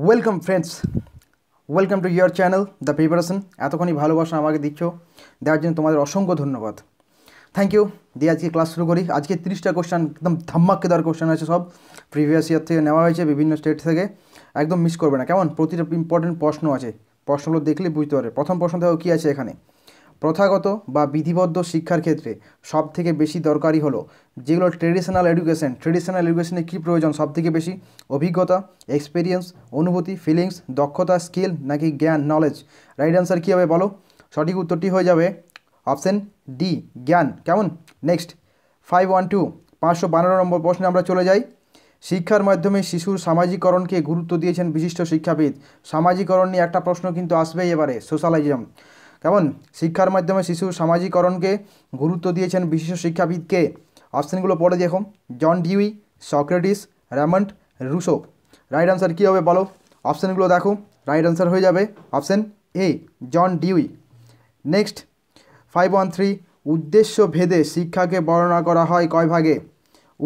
welcome friends welcome to your channel the preparation এতক্ষণই ভালোবাসা আমাকে দিচ্ছ দেওয়ার জন্য তোমাদের অসংখ্য ধন্যবাদ থ্যাংক ইউ দিয়ে আজকে ক্লাস শুরু করি আজকে তিরিশটা কোশ্চেন একদম ধাম্মাক্কেদার কোশ্চেন আছে সব প্রিভিয়াস ইয়ার থেকে নেওয়া হয়েছে বিভিন্ন স্টেট থেকে একদম মিস করবে না কেমন প্রতিটা ইম্পর্টেন্ট প্রশ্ন আছে প্রশ্নগুলো দেখলে বুঝতে পারবে প্রথম প্রশ্ন দেখো কী আছে এখানে প্রথাগত বা বিধিবদ্ধ শিক্ষার ক্ষেত্রে সব থেকে বেশি দরকারি হলো যেগুলো ট্রেডিশনাল এডুকেশন ট্রেডিশনাল এডুকেশনে কী প্রয়োজন সব থেকে বেশি অভিজ্ঞতা এক্সপিরিয়েন্স অনুভূতি ফিলিংস দক্ষতা স্কিল নাকি জ্ঞান নলেজ রাইট অ্যান্সার কী হবে বলো সঠিক উত্তরটি হয়ে যাবে অপশান ডি জ্ঞান কেমন নেক্সট ফাইভ ওয়ান টু পাঁচশো বারো নম্বর প্রশ্নে আমরা চলে যাই শিক্ষার মাধ্যমে শিশুর সামাজিকরণকে গুরুত্ব দিয়েছেন বিশিষ্ট শিক্ষাবিদ সামাজিকরণ নিয়ে একটা প্রশ্ন কিন্তু আসবেই এবারে সোশ্যালাইজম কেমন শিক্ষার মাধ্যমে শিশু সামাজিকরণকে গুরুত্ব দিয়েছেন বিশিষ্ট শিক্ষাবিদকে অপশানগুলো পড়ে দেখো John Dewey Socrates Raymond Rousseau right answer কী হবে বলো অপশানগুলো দেখো রাইট আনসার হয়ে যাবে option A John Dewey next five one three উদ্দেশ্য ভেদে শিক্ষাকে বর্ণনা করা হয় কয় ভাগে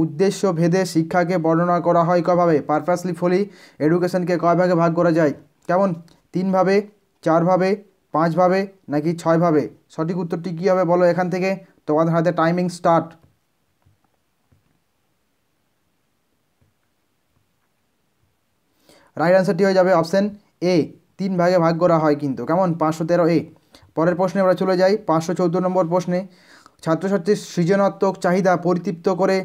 উদ্দেশ্য ভেদে শিক্ষাকে বর্ণনা করা হয় কয়ভাবে পারপাসলি ফলি এডুকেশনকে কয় ভাগে ভাগ করা যায় কেমন তিনভাবে চারভাবে পাঁচভাবে নাকি ছয়ভাবে সঠিক উত্তরটি কী হবে বলো এখান থেকে তোমাদের হাতে টাইমিং স্টার্ট রাইট অ্যান্সারটি হয়ে যাবে অপশান এ তিন ভাগে ভাগ করা হয় কিন্তু কেমন পাঁচশো তেরো এ পরের প্রশ্নে আমরা চলে যাই পাঁচশো চৌদ্দ নম্বর প্রশ্নে ছাত্রছাত্রীর সৃজনাত্মক চাহিদা পরিতৃপ্ত করে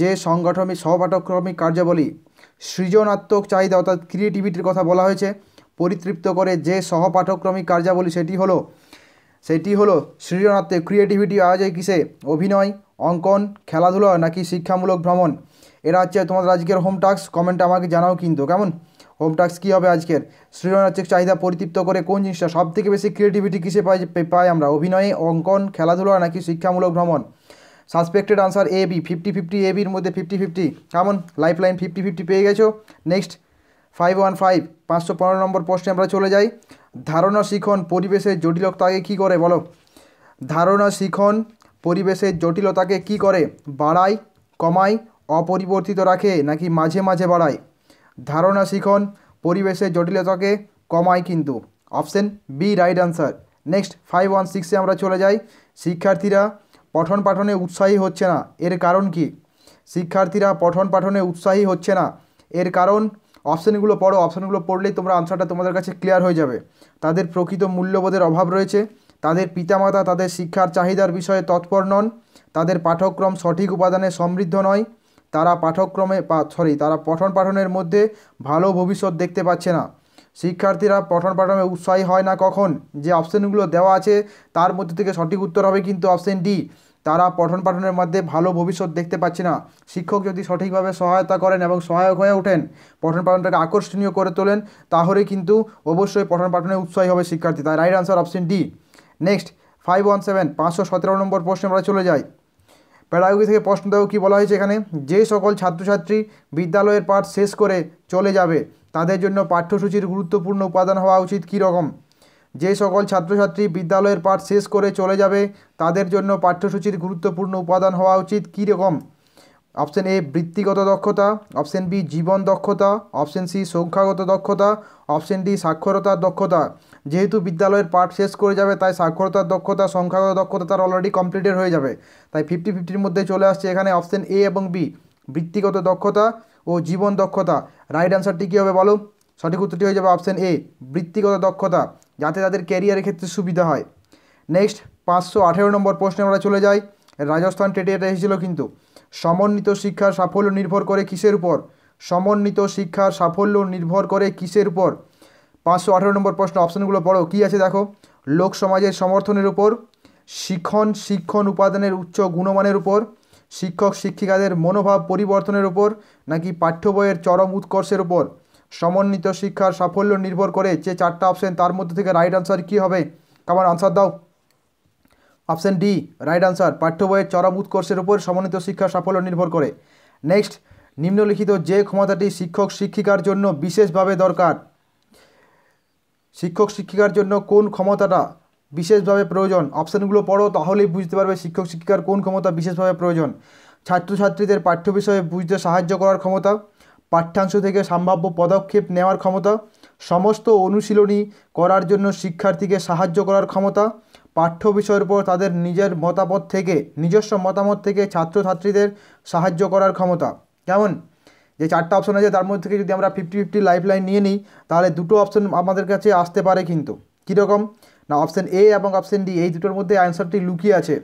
যে সংগঠনিক সহপাঠক্রমিক কার্যাবলী সৃজনাত্মক চাহিদা অর্থাৎ ক্রিয়েটিভিটির কথা বলা হয়েছে পরিতৃপ্ত করে যে সহপাঠক্রমিক কার্যাবলী সেটি হলো সেটি হলো সৃজনাত্মে ক্রিয়েটিভিটি আয়োজয় কিসে অভিনয় অঙ্কন খেলাধুলা নাকি শিক্ষামূলক ভ্রমণ এরা হচ্ছে তোমাদের আজকের হোম টাস্ক কমেন্টে আমাকে জানাও কিন্তু কেমন হোম টাস্ক কী হবে আজকের সৃজনাত্মক চাহিদা পরিতৃপ্ত করে কোন জিনিসটা সবথেকে বেশি ক্রিয়েটিভিটি কিসে পাই পাই আমরা অভিনয়ে অঙ্কন খেলাধুলা নাকি শিক্ষামূলক ভ্রমণ suspected answer A B fifty fifty A বির মধ্যে ফিফটি ফিফটি কেমন লাইফ লাইন ফিফটি ফিফটি পেয়ে গেছো নেক্সট ফাইভ ওয়ান ফাইভ পাঁচশো পনেরো নম্বর প্রশ্নে আমরা চলে যাই ধারণা শিখন পরিবেশের জটিলতাকে কি করে বলো ধারণা শিখন পরিবেশের জটিলতাকে কি করে বাড়ায় কমায় অপরিবর্তিত রাখে নাকি মাঝে মাঝে বাড়ায় ধারণা শিখন পরিবেশের জটিলতাকে কমায় কিন্তু option B right answer next five one সিক্সে আমরা চলে যাই শিক্ষার্থীরা পঠন পাঠনে উৎসাহী হচ্ছে না এর কারণ কি শিক্ষার্থীরা পঠন পাঠনে উৎসাহী হচ্ছে না এর কারণ অপশানগুলো পড়ো অপশানগুলো পড়লেই তোমরা আনসারটা তোমাদের কাছে ক্লিয়ার হয়ে যাবে তাদের প্রকৃত মূল্যবোধের অভাব রয়েছে তাদের পিতামাতা তাদের শিক্ষার চাহিদার বিষয়ে তৎপর নন তাদের পাঠ্যক্রম সঠিক উপাদানে সমৃদ্ধ নয় তারা পাঠক্রমে সরি তারা পঠন পাঠনের মধ্যে ভালো ভবিষ্যৎ দেখতে পাচ্ছে না শিক্ষার্থীরা পঠন পাঠনে উৎসাহী হয় না কখন যে অপশানগুলো দেওয়া আছে তার মধ্যে থেকে সঠিক উত্তর হবে কিন্তু অপশান ডি তারা পঠন পাঠনের মধ্যে ভালো ভবিষ্যৎ দেখতে পাচ্ছে না শিক্ষক যদি সঠিকভাবে সহায়তা করেন এবং সহায়ক হয়ে ওঠেন পঠন পাঠনটাকে আকর্ষণীয় করে তোলেন তাহলে কিন্তু অবশ্যই পঠন পাঠনে উৎসাহী হবে শিক্ষার্থী তাই right answer option D next five one seven পাঁচশো সতেরো নম্বর প্রশ্নে আমরা চলে যাই প্যাডাগোগি থেকে প্রশ্ন দেওয়া কী বলা হয়েছে এখানে যে সকল ছাত্রছাত্রী বিদ্যালয়ের পাঠ শেষ করে চলে যাবে তাদের জন্য পাঠ্যসূচির গুরুত্বপূর্ণ উপাদান হওয়া উচিত কী রকম যে সকল ছাত্রছাত্রী বিদ্যালয়ের পাঠ শেষ করে চলে যাবে তাদের জন্য পাঠ্যসূচির গুরুত্বপূর্ণ উপাদান হওয়া উচিত কী রকম অপশান এ বৃত্তিগত দক্ষতা অপশন বি জীবন দক্ষতা অপশন সি সংখ্যাগত দক্ষতা অপশান ডি সাক্ষরতার দক্ষতা যেহেতু বিদ্যালয়ের পাঠ শেষ করে যাবে তাই সাক্ষরতার দক্ষতা সংখ্যাগত দক্ষতা তার অলরেডি কমপ্লিটেড হয়ে যাবে তাই ফিফটি ফিফটির মধ্যে চলে আসছে এখানে অপশন এ এবং বি বৃত্তিগত দক্ষতা ও জীবন দক্ষতা রাইট অ্যান্সারটি কী হবে বলো সঠিক উত্তরটি হয়ে যাবে অপশান এ বৃত্তিগত দক্ষতা যাতে তাদের ক্যারিয়ারের ক্ষেত্রে সুবিধা হয় নেক্সট পাঁচশো আঠেরো নম্বর প্রশ্নে আমরা চলে যাই রাজস্থান টেটে এটা এসেছিলো কিন্তু সমন্বিত শিক্ষার সাফল্য নির্ভর করে কিসের উপর সমন্বিত শিক্ষার সাফল্য নির্ভর করে কিসের উপর পাঁচশো আঠেরো নম্বর প্রশ্ন অপশানগুলো পড়ো কী আছে দেখো লোক সমাজের সমর্থনের উপর শিক্ষণ শিক্ষণ উপাদানের উচ্চ গুণমানের উপর শিক্ষক শিক্ষিকাদের মনোভাব পরিবর্তনের উপর নাকি পাঠ্য বইয়ের চরম উৎকর্ষের উপর সমন্বিত শিক্ষার সাফল্য নির্ভর করে যে চারটা অপশান তার মধ্যে থেকে রাইট আনসার কি হবে কামার আনসার দাও অপশান ডি রাইট আনসার পাঠ্য বইয়ের চরম উৎকর্ষের উপর সমন্বিত শিক্ষার সাফল্য নির্ভর করে নেক্সট নিম্নলিখিত যে ক্ষমতাটি শিক্ষক শিক্ষিকার জন্য বিশেষভাবে দরকার শিক্ষক শিক্ষিকার জন্য কোন ক্ষমতাটা বিশেষভাবে প্রয়োজন অপশানগুলো পড়ো তাহলেই বুঝতে পারবে শিক্ষক শিক্ষিকার কোন ক্ষমতা বিশেষভাবে প্রয়োজন ছাত্রছাত্রীদের পাঠ্য বিষয়ে বুঝতে সাহায্য করার ক্ষমতা পাঠ্যাংশ থেকে সম্ভাব্য পদক্ষেপ নেওয়ার ক্ষমতা সমস্ত অনুশীলনী করার জন্য শিক্ষার্থীকে সাহায্য করার ক্ষমতা পাঠ্য বিষয়ের উপর তাদের নিজের মতামত থেকে নিজস্ব মতামত থেকে ছাত্রছাত্রীদের সাহায্য করার ক্ষমতা কেমন যে চারটা অপশন আছে তার মধ্যে থেকে যদি আমরা ফিফটি ফিফটি লাইফ লাইন নিয়ে নিই তাহলে দুটো অপশন আমাদের কাছে আসতে পারে কিন্তু কীরকম না অপশান এ এবং অপশান ডি এই দুটোর মধ্যে অ্যান্সারটি লুকিয়ে আছে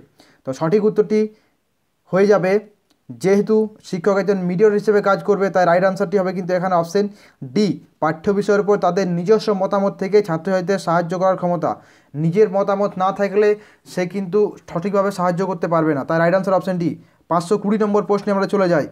তো সঠিক উত্তরটি হয়ে যাবে যেহেতু শিক্ষক একজন মিডিয়ার হিসেবে কাজ করবে তাই রাইট আনসারটি হবে কিন্তু এখানে অপশান ডি পাঠ্য বিষয়ের উপর তাদের নিজস্ব মতামত থেকে ছাত্রছাত্রীদের সাহায্য করার ক্ষমতা নিজের মতামত না থাকলে সে কিন্তু সঠিকভাবে সাহায্য করতে পারবে না তাই রাইট আনসার অপশন ডি পাঁচশো কুড়ি নম্বর প্রশ্নে আমরা চলে যাই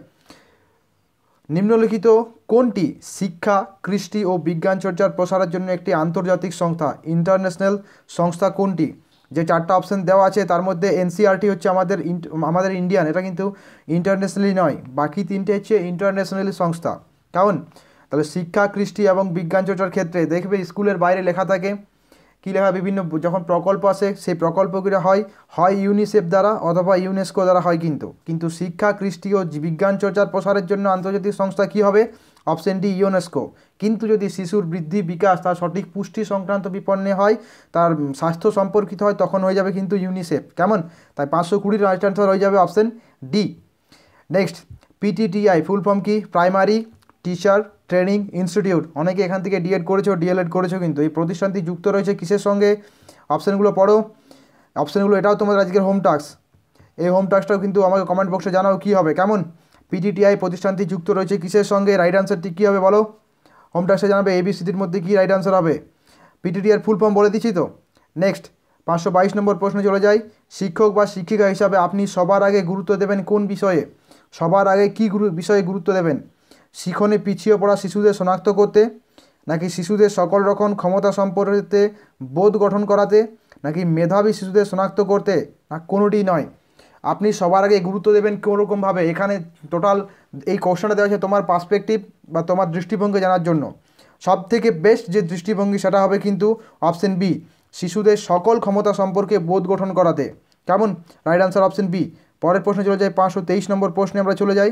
নিম্নলিখিত কোনটি শিক্ষা কৃষ্টি ও বিজ্ঞান চর্চার প্রসারের জন্য একটি আন্তর্জাতিক সংস্থা ইন্টারন্যাশনাল সংস্থা কোনটি যে চারটা অপশান দেওয়া আছে তার মধ্যে এনসিআরটি e হচ্ছে আমাদের আমাদের ইন্ডিয়ান এটা কিন্তু ইন্টারন্যাশনালি নয় বাকি তিনটে হচ্ছে ইন্টারন্যাশনালি সংস্থা কারণ তাহলে শিক্ষা কৃষ্টি এবং বিজ্ঞান চর্চার ক্ষেত্রে দেখবে স্কুলের বাইরে লেখা থাকে কী লেখা বিভিন্ন যখন প্রকল্প আসে সেই প্রকল্পগুলো হয় হয় ইউনিসেফ দ্বারা অথবা ইউনেস্কো দ্বারা হয় কিন্তু কিন্তু শিক্ষা কৃষ্টি ও বিজ্ঞান চর্চার প্রসারের জন্য আন্তর্জাতিক সংস্থা কী হবে অপশন ডি ইউনেস্কো কিন্তু যদি শিশুর বৃদ্ধি বিকাশ তার সঠিক পুষ্টি সংক্রান্ত বিপন্ন হয় তার স্বাস্থ্য সম্পর্কিত হয় তখন হয়ে যাবে কিন্তু ইউনিসেফ কেমন তাই পাঁচশো কুড়ির রাইট অ্যান্সার হয়ে যাবে option D next PTTI full form কি প্রাইমারি টিচার ট্রেনিং ইনস্টিটিউট অনেকে এখান থেকে ডিএড করেছো ডিএলএড করেছো কিন্তু এই প্রতিষ্ঠানটি যুক্ত রয়েছে কিসের সঙ্গে অপশানগুলো পড়ো অপশানগুলো এটাও তোমাদের আজকের হোম টাস্ক এই হোম টাস্কটাও কিন্তু আমাকে কমেন্ট বক্সে জানাও কী হবে কেমন পিটিটিআই প্রতিষ্ঠানটি যুক্ত রয়েছে কিসের সঙ্গে রাইট আনসারটি কী হবে বলো হোম টাস্কে জানাবে এবিসিডির মধ্যে কী রাইট আনসার হবে পিটিটিআর ফুল ফর্ম বলে দিচ্ছি তো নেক্সট পাঁচশো বাইশ নম্বর প্রশ্নে চলে যাই শিক্ষক বা শিক্ষিকা হিসাবে আপনি সবার আগে গুরুত্ব দেবেন কোন বিষয়ে সবার আগে কী গুরু বিষয়ে গুরুত্ব দেবেন শিখনে পিছিয়ে পড়া শিশুদের শনাক্ত করতে নাকি শিশুদের সকল রকম ক্ষমতা সম্পর্কে বোধ গঠন করাতে নাকি মেধাবী শিশুদের শনাক্ত করতে না কোনোটি নয় আপনি সবার আগে গুরুত্ব দেবেন কোনোরকমভাবে এখানে টোটাল এই কোশ্চনটা দেওয়া হয়েছে তোমার পার্সপেক্টিভ বা তোমার দৃষ্টিভঙ্গি জানার জন্য সব থেকে বেস্ট যে দৃষ্টিভঙ্গি সেটা হবে কিন্তু অপশান বি শিশুদের সকল ক্ষমতা সম্পর্কে বোধ গঠন করাতে কেমন রাইট আনসার অপশন বি পরের প্রশ্নে চলে যাই পাঁচশো তেইশ নম্বর প্রশ্নে আমরা চলে যাই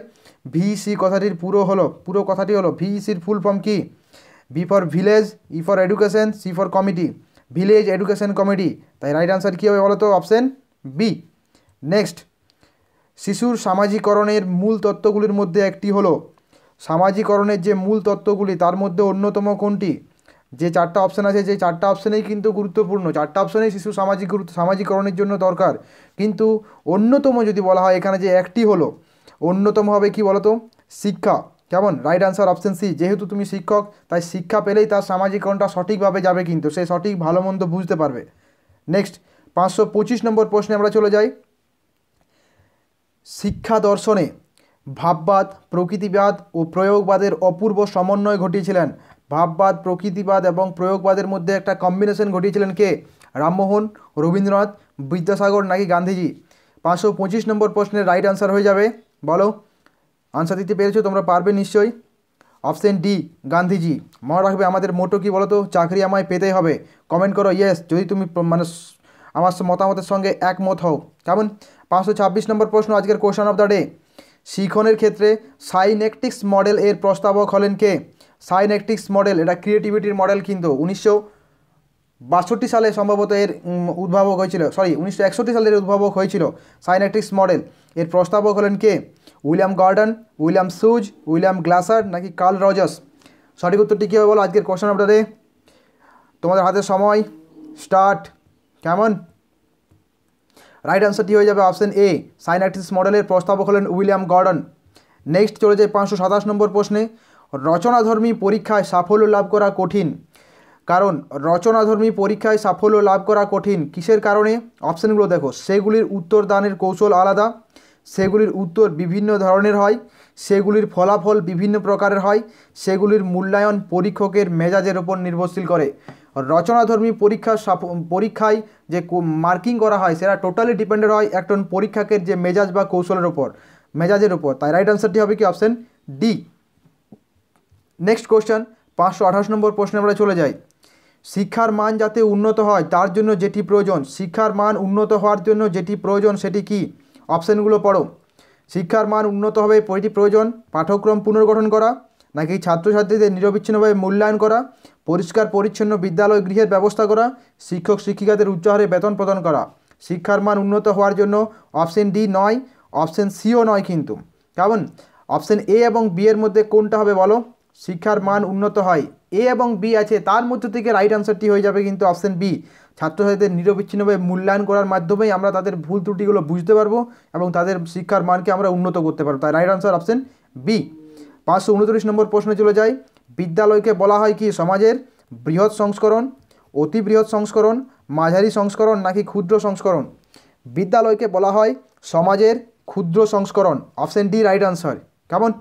ভিইসি কথাটির পুরো হলো পুরো কথাটি হলো ভিইসির ফুল ফর্ম কি V for village E for education C for committee village education committee তাই রাইট আনসার কী হবে বলো তো অপশান বি নেক্সট শিশুর সামাজিকরণের মূল তত্ত্বগুলির মধ্যে একটি হলো সামাজিকরণের যে মূল তত্ত্বগুলি তার মধ্যে অন্যতম কোনটি যে চারটা অপশান আছে যে চারটা অপশানেই কিন্তু গুরুত্বপূর্ণ চারটা অপশানেই শিশু সামাজিক গুরুত্ব সামাজিকরণের জন্য দরকার কিন্তু অন্যতম যদি বলা হয় এখানে যে একটি হলো অন্যতম হবে কি বলতো শিক্ষা কেমন রাইট আনসার অপশান সি যেহেতু তুমি শিক্ষক তাই শিক্ষা পেলেই তার সামাজিকরণটা সঠিকভাবে যাবে কিন্তু সে সঠিক ভালো মন্দ বুঝতে পারবে নেক্সট পাঁচশো পঁচিশ নম্বর প্রশ্নে আমরা চলে যাই শিক্ষা দর্শনে ভাববাদ প্রকৃতিবাদ ও প্রয়োগবাদের অপূর্ব সমন্বয় ঘটিয়েছিলেন ভাববাদ প্রকৃতিবাদ এবং প্রয়োগবাদের মধ্যে একটা কম্বিনেশন ঘটিয়েছিলেন কে রামমোহন রবীন্দ্রনাথ বিদ্যাসাগর নাকি গান্ধীজি পাঁচশো পঁচিশ নম্বর প্রশ্নের রাইট আনসার হয়ে যাবে বলো আনসার দিতে পেরেছো তোমরা পারবে নিশ্চয়ই অপশান ডি গান্ধীজি মনে রাখবে আমাদের মোটো কি বলো তো চাকরি আমায় পেতে হবে কমেন্ট করো ইয়েস যদি তুমি মানে আমার মতামতের সঙ্গে একমত হও কেমন পাঁচশো ছাব্বিশ নম্বর প্রশ্ন আজকের কোয়েশন অফ দ্য ডে শিখনের ক্ষেত্রে সাইনেকটিক্স মডেল এর প্রস্তাবক হলেন কে সাইনেকটিক্স মডেল এটা ক্রিয়েটিভিটির মডেল কিন্তু উনিশশো বাষট্টি সালে সম্ভবত এর উদ্ভাবক হয়েছিল সরি উনিশশো একষট্টি সালে এর উদ্ভাবক হয়েছিল সাইনেকটিক্স মডেল এর প্রস্তাবক হলেন কে উইলিয়াম গার্ডেন উইলিয়াম সুজ উইলিয়াম গ্লাসার নাকি কার্ল রজার্স সঠিক উত্তরটি কী হবে বলো আজকের কোশ্চেন আপনাদের তোমাদের হাতে সময় স্টার্ট কেমন রাইট অ্যান্সারটি হয়ে যাবে অপশান এ সাইনাক্টিস মডেলের প্রস্তাবক হলেন উইলিয়াম গর্ডন নেক্সট চলে যায় পাঁচশো সাতাশ নম্বর প্রশ্নে রচনাধর্মী পরীক্ষায় সাফল্য লাভ করা কঠিন কারণ রচনাধর্মী পরীক্ষায় সাফল্য লাভ করা কঠিন কিসের কারণে অপশানগুলো দেখো সেগুলির উত্তর দানের কৌশল আলাদা সেগুলির উত্তর বিভিন্ন ধরনের হয় সেগুলির ফলাফল বিভিন্ন প্রকারের হয় সেগুলির মূল্যায়ন পরীক্ষকের মেজাজের ওপর নির্ভরশীল করে রচনাধর্মী পরীক্ষা পরীক্ষায় যে মার্কিং করা হয় সেটা টোটালি ডিপেন্ডেড হয় একজন পরীক্ষকের যে মেজাজ বা কৌশলের ওপর মেজাজের ওপর তাই রাইট আনসারটি হবে কি অপশান ডি নেক্সট কোশ্চেন পাঁচশো আঠাশ নম্বর প্রশ্নে আমরা চলে যাই শিক্ষার মান যাতে উন্নত হয় তার জন্য যেটি প্রয়োজন শিক্ষার মান উন্নত হওয়ার জন্য যেটি প্রয়োজন সেটি কী অপশানগুলো পড়ো শিক্ষার মান উন্নত হবে বইটি প্রয়োজন পাঠ্যক্রম পুনর্গঠন করা নাকি ছাত্রছাত্রীদের নিরবিচ্ছিন্নভাবে মূল্যায়ন করা পরিষ্কার পরিচ্ছন্ন বিদ্যালয় গৃহের ব্যবস্থা করা শিক্ষক শিক্ষিকাদের উচ্চহারে বেতন প্রদান করা শিক্ষার মান উন্নত হওয়ার জন্য অপশান ডি নয় অপশান সিও নয় কিন্তু কেমন অপশান এ এবং বি এর মধ্যে কোনটা হবে বলো শিক্ষার মান উন্নত হয় এ এবং বি আছে তার মধ্যে থেকে রাইট আনসারটি হয়ে যাবে কিন্তু অপশান বি ছাত্রছাত্রীদের নিরবিচ্ছিন্নভাবে মূল্যায়ন করার মাধ্যমেই আমরা তাদের ভুল ত্রুটিগুলো বুঝতে পারবো এবং তাদের শিক্ষার মানকে আমরা উন্নত করতে পারবো তাই রাইট আনসার অপশান বি পাঁচশো উনত্রিশ নম্বর প্রশ্নে চলে যায় বিদ্যালয়কে বলা হয় কি সমাজের বৃহৎ সংস্করণ অতি বৃহৎ সংস্করণ মাঝারি সংস্করণ নাকি ক্ষুদ্র সংস্করণ বিদ্যালয়কে বলা হয় সমাজের ক্ষুদ্র সংস্করণ অপশান ডি রাইট আনসার কেমন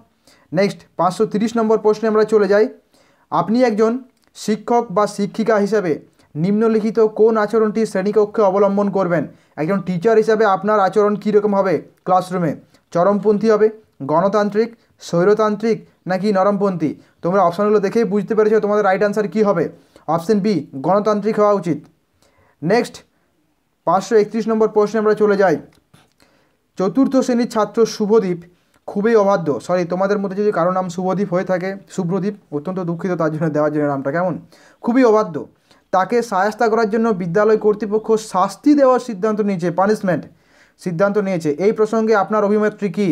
নেক্সট পাঁচশো তিরিশ নম্বর প্রশ্নে আমরা চলে যাই আপনি একজন শিক্ষক বা শিক্ষিকা হিসেবে নিম্নলিখিত কোন আচরণটি শ্রেণীকক্ষে অবলম্বন করবেন একজন টিচার হিসাবে আপনার আচরণ কীরকম হবে ক্লাসরুমে চরমপন্থী হবে গণতান্ত্রিক স্বৈরতান্ত্রিক নাকি নরমপন্থী তোমরা অপশানগুলো দেখেই বুঝতে পেরেছো তোমাদের রাইট আনসার কী হবে অপশান বি গণতান্ত্রিক হওয়া উচিত নেক্সট পাঁচশো একত্রিশ নম্বর প্রশ্নে আমরা চলে যাই চতুর্থ শ্রেণীর ছাত্র শুভদীপ খুবই অবাধ্য সরি তোমাদের মধ্যে যদি কারো নাম শুভদীপ হয়ে থাকে শুভ্রদীপ অত্যন্ত দুঃখিত তার জন্য দেওয়ার জন্য নামটা কেমন খুবই অবাধ্য তাকে সায়স্তা করার জন্য বিদ্যালয় কর্তৃপক্ষ শাস্তি দেওয়ার সিদ্ধান্ত নিয়েছে পানিশমেন্ট সিদ্ধান্ত নিয়েছে এই প্রসঙ্গে আপনার অভিমেত্রী কী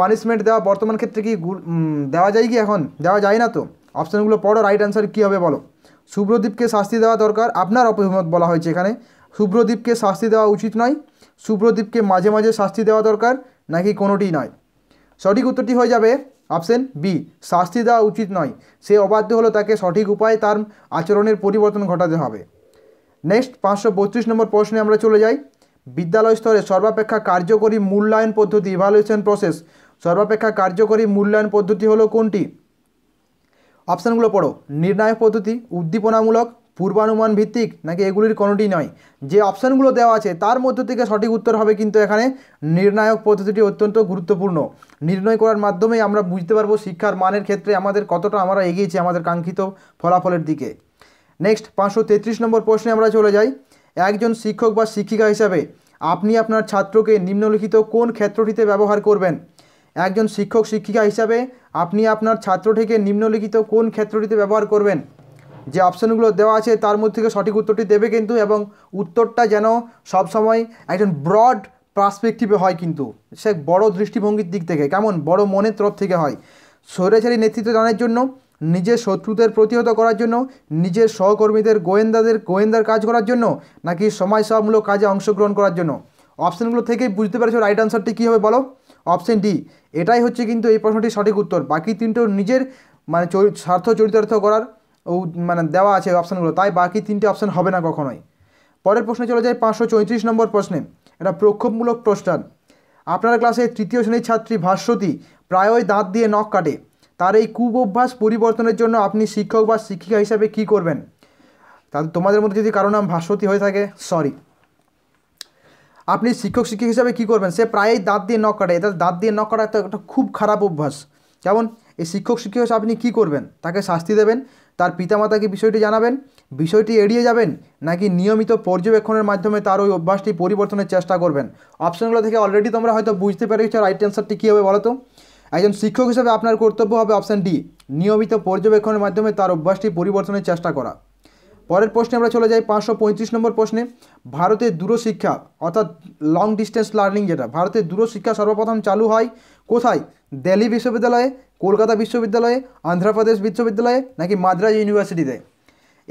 পানিশমেন্ট দেওয়া বর্তমান ক্ষেত্রে কি দেওয়া যায় কি এখন দেওয়া যায় না তো অপশানগুলো পড়ো রাইট অ্যান্সার কী হবে বলো শুভ্রদীপকে শাস্তি দেওয়া দরকার আপনার অভিমত বলা হয়েছে এখানে শুভ্রদীপকে শাস্তি দেওয়া উচিত নয় শুভ্রদীপকে মাঝে মাঝে শাস্তি দেওয়া দরকার নাকি কোনোটি নয় সঠিক উত্তরটি হয়ে যাবে অপশন বি শাস্তি দেওয়া উচিত নয় সে অবাধ্য হলো তাকে সঠিক উপায়ে তার আচরণের পরিবর্তন ঘটাতে হবে নেক্সট পাঁচশো বত্রিশ নম্বর প্রশ্নে আমরা চলে যাই বিদ্যালয় স্তরে সর্বাপেক্ষা কার্যকরী মূল্যায়ন পদ্ধতি ইভালুয়েশন প্রসেস সর্বাপেক্ষা কার্যকরী মূল্যায়ন পদ্ধতি হলো কোনটি অপশানগুলো পড়ো নির্ণায়ক পদ্ধতি উদ্দীপনামূলক পূর্বানুমান ভিত্তিক নাকি এগুলির কোনোটি নয় যে অপশানগুলো দেওয়া আছে তার মধ্য থেকে সঠিক উত্তর হবে কিন্তু এখানে নির্ণায়ক পদ্ধতিটি অত্যন্ত গুরুত্বপূর্ণ নির্ণয় করার মাধ্যমে আমরা বুঝতে পারবো শিক্ষার মানের ক্ষেত্রে আমাদের কতটা আমরা এগিয়েছি আমাদের কাঙ্ক্ষিত ফলাফলের দিকে নেক্সট পাঁচশো তেত্রিশ নম্বর প্রশ্নে আমরা চলে যাই একজন শিক্ষক বা শিক্ষিকা হিসাবে আপনি আপনার ছাত্রকে নিম্নলিখিত কোন ক্ষেত্রটিতে ব্যবহার করবেন একজন শিক্ষক শিক্ষিকা হিসাবে আপনি আপনার ছাত্রটিকে নিম্নলিখিত কোন ক্ষেত্রটিতে ব্যবহার করবেন যে অপশানগুলো দেওয়া আছে তার মধ্যে থেকে সঠিক উত্তরটি দেবে কিন্তু এবং উত্তরটা যেন সবসময় একজন ব্রড পার্সপেকটিভে হয় কিন্তু সে বড় দৃষ্টিভঙ্গির দিক থেকে কেমন বড় মনের তরফ থেকে হয় স্বৈরাচারী নেতৃত্ব দানের জন্য নিজের শত্রুদের প্রতিহত করার জন্য নিজের সহকর্মীদের গোয়েন্দাদের গোয়েন্দার কাজ করার জন্য নাকি সমাজসেবামূলক কাজে অংশগ্রহণ করার জন্য অপশানগুলো থেকে বুঝতে পেরেছো রাইট আনসারটি কী হবে বলো অপশান ডি এটাই হচ্ছে কিন্তু এই প্রশ্নটির সঠিক উত্তর বাকি তিনটেও নিজের মানে স্বার্থ চরিতার্থ করার মানে দেওয়া আছে অপশানগুলো তাই বাকি তিনটে অপশান হবে না কখনোই পরের প্রশ্নে চলে যায় পাঁচশো চৌত্রিশ নম্বর প্রশ্নে এটা প্রক্ষোভমূলক প্রশ্ন আপনার ক্লাসে তৃতীয় শ্রেণীর ছাত্রী ভাস্বতী প্রায়ই দাঁত দিয়ে নখ কাটে তার এই কুব অভ্যাস পরিবর্তনের জন্য আপনি শিক্ষক বা শিক্ষিকা হিসাবে কি করবেন তাহলে তোমাদের মধ্যে যদি কারো নাম ভাস্বতী হয়ে থাকে সরি আপনি শিক্ষক শিক্ষিক হিসাবে কি করবেন সে প্রায়ই দাঁত দিয়ে নখ কাটে এটা দাঁত দিয়ে নখ কাটা একটা খুব খারাপ অভ্যাস যেমন এই শিক্ষক শিক্ষিক হিসাবে আপনি কি করবেন তাকে শাস্তি দেবেন তার পিতামাতাকে বিষয়টি জানাবেন বিষয়টি এড়িয়ে যাবেন নাকি নিয়মিত পর্যবেক্ষণের মাধ্যমে তার ওই অভ্যাসটি পরিবর্তনের চেষ্টা করবেন অপশনগুলো থেকে অলরেডি তোমরা হয়তো বুঝতে গেছো রাইট অ্যান্সারটি কী হবে বলো তো একজন শিক্ষক হিসেবে আপনার কর্তব্য হবে অপশান ডি নিয়মিত পর্যবেক্ষণের মাধ্যমে তার অভ্যাসটি পরিবর্তনের চেষ্টা করা পরের প্রশ্নে আমরা চলে যাই পাঁচশো পঁয়ত্রিশ নম্বর প্রশ্নে ভারতের দূরশিক্ষা অর্থাৎ লং ডিস্টেন্স লার্নিং যেটা ভারতের দূরশিক্ষা সর্বপ্রথম চালু হয় কোথায় দিল্লি বিশ্ববিদ্যালয়ে কলকাতা বিশ্ববিদ্যালয়ে অন্ধ্রপ্রদেশ বিশ্ববিদ্যালয়ে নাকি মাদ্রাজ ইউনিভার্সিটিতে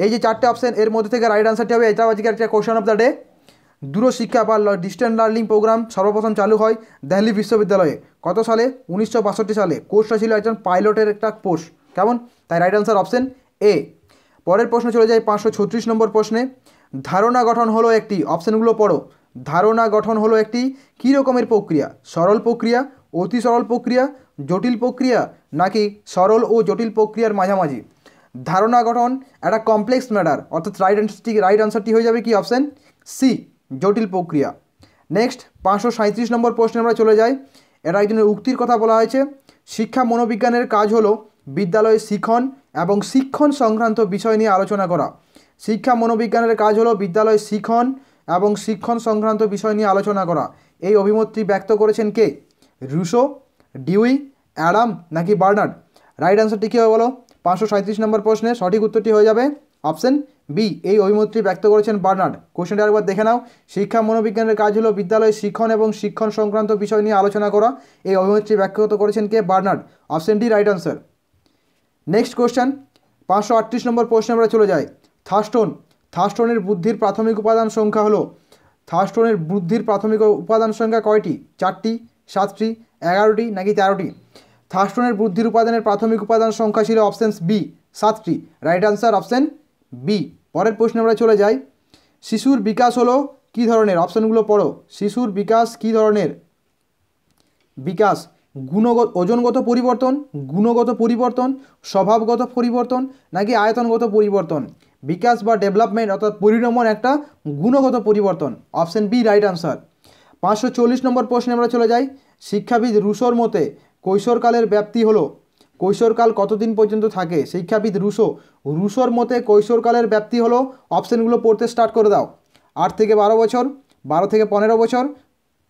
এই যে চারটে অপশান এর মধ্যে থেকে রাইট আনসারটি হবে এটাও আজকে একটা কোয়েশন অফ দ্য ডে দূরশিক্ষা বা ডিস্ট্যান্স লার্নিং প্রোগ্রাম সর্বপ্রথম চালু হয় দিল্লি বিশ্ববিদ্যালয়ে কত সালে উনিশশো সালে কোর্সটা ছিল একজন পাইলটের একটা কোর্স কেমন তাই রাইট আনসার অপশান এ পরের প্রশ্ন চলে যায় পাঁচশো ছত্রিশ নম্বর প্রশ্নে ধারণা গঠন হলো একটি অপশানগুলো পড়ো ধারণা গঠন হলো একটি কী রকমের প্রক্রিয়া সরল প্রক্রিয়া অতি সরল প্রক্রিয়া জটিল প্রক্রিয়া নাকি সরল ও জটিল প্রক্রিয়ার মাঝামাঝি ধারণা গঠন একটা কমপ্লেক্স ম্যাটার অর্থাৎ রাইট অ্যান্সারটি রাইট অ্যান্সারটি হয়ে যাবে কি অপশান সি জটিল প্রক্রিয়া নেক্সট পাঁচশো সাঁত্রিশ নম্বর প্রশ্নে আমরা চলে যাই এটা একজনের উক্তির কথা বলা হয়েছে শিক্ষা মনোবিজ্ঞানের কাজ হলো বিদ্যালয়ে শিখন এবং শিক্ষণ সংক্রান্ত বিষয় নিয়ে আলোচনা করা শিক্ষা মনোবিজ্ঞানের কাজ হলো বিদ্যালয়ে শিখন এবং শিক্ষণ সংক্রান্ত বিষয় নিয়ে আলোচনা করা এই অভিমতটি ব্যক্ত করেছেন কে রুশো ডিউই অ্যাডাম নাকি বার্নার্ড রাইট অ্যান্সারটি কী হবে বলো পাঁচশো সাঁত্রিশ নম্বর প্রশ্নে সঠিক উত্তরটি হয়ে যাবে অপশন বি এই অভিমতটি ব্যক্ত করেছেন বার্নার্ড কোশ্চেনটা একবার দেখে নাও শিক্ষা মনোবিজ্ঞানের কাজ হলো বিদ্যালয়ে শিক্ষণ এবং শিক্ষণ সংক্রান্ত বিষয় নিয়ে আলোচনা করা এই অভিমতটি ব্যক্তিগত করেছেন কে Bernard option D right answer next question পাঁচশো আটত্রিশ নম্বর প্রশ্নে আমরা চলে যাই থাস্টোন থাস্টোনের বুদ্ধির প্রাথমিক উপাদান সংখ্যা হলো থাস্টোনের বুদ্ধির প্রাথমিক উপাদান সংখ্যা কয়টি চারটি সাতটি এগারোটি নাকি তেরোটি থার্স্টনের বুদ্ধির উপাদানের প্রাথমিক উপাদান সংখ্যা ছিল অপশান বি সাতটি রাইট আনসার অপশান বি পরের প্রশ্নে আমরা চলে যাই শিশুর বিকাশ হলো কি ধরনের অপশানগুলো পড়ো শিশুর বিকাশ কি ধরনের বিকাশ গুণগত ওজনগত পরিবর্তন গুণগত পরিবর্তন স্বভাবগত পরিবর্তন নাকি আয়তনগত পরিবর্তন বিকাশ বা ডেভেলপমেন্ট অর্থাৎ পরিণমন একটা গুণগত পরিবর্তন অপশান বি রাইট আনসার পাঁচশো চল্লিশ নম্বর প্রশ্নে আমরা চলে যাই শিক্ষাবিদ রুশোর মতে কৈশোরকালের ব্যাপ্তি হলো কৈশোরকাল কতদিন পর্যন্ত থাকে শিক্ষাবিদ রুশো রুশোর মতে কৈশোরকালের ব্যাপ্তি হলো অপশানগুলো পড়তে স্টার্ট করে দাও আট থেকে বারো বছর বারো থেকে পনেরো বছর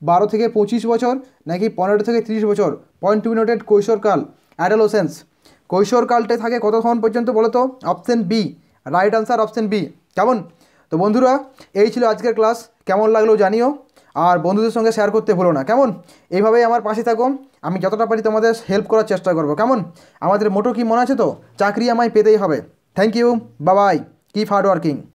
বারো থেকে পঁচিশ বছর নাকি পনেরো থেকে তিরিশ বছর পয়েন্ট টু মিনোটেড কৈশোরকাল অ্যাডালোসেন্স কৈশোরকালটে থাকে কতক্ষণ পর্যন্ত বলো তো option B right answer option B কেমন তো বন্ধুরা এই ছিল আজকের ক্লাস কেমন লাগলো জানিও আর বন্ধুদের সঙ্গে শেয়ার করতে ভুলো না কেমন এইভাবেই আমার পাশে থাকো আমি যতটা পারি তোমাদের হেল্প করার চেষ্টা করব কেমন আমাদের মোটো কি মনে আছে তো চাকরি আমায় পেতেই হবে thank you Babai keep hard working